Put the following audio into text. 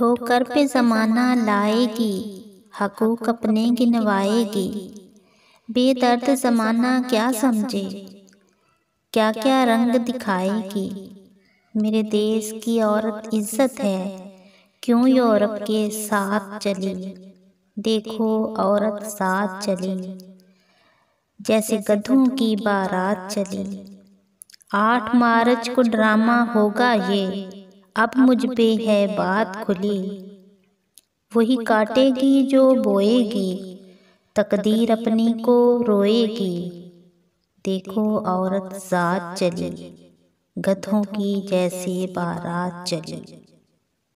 ठोकर पे ज़माना लाएगी हकूक अपने गिनवाएगी बेदर्द ज़माना क्या समझे क्या क्या रंग दिखाएगी मेरे देश की औरत इज्जत है क्यों यूरोप के साथ चली देखो औरत साथ चली जैसे गधों की बारात चली आठ मार्च को ड्रामा होगा ये अब मुझ पे है बात खुली वही काटेगी जो बोएगी तकदीर अपनी को रोएगी देखो औरत जात चली गधों की जैसे बारात चली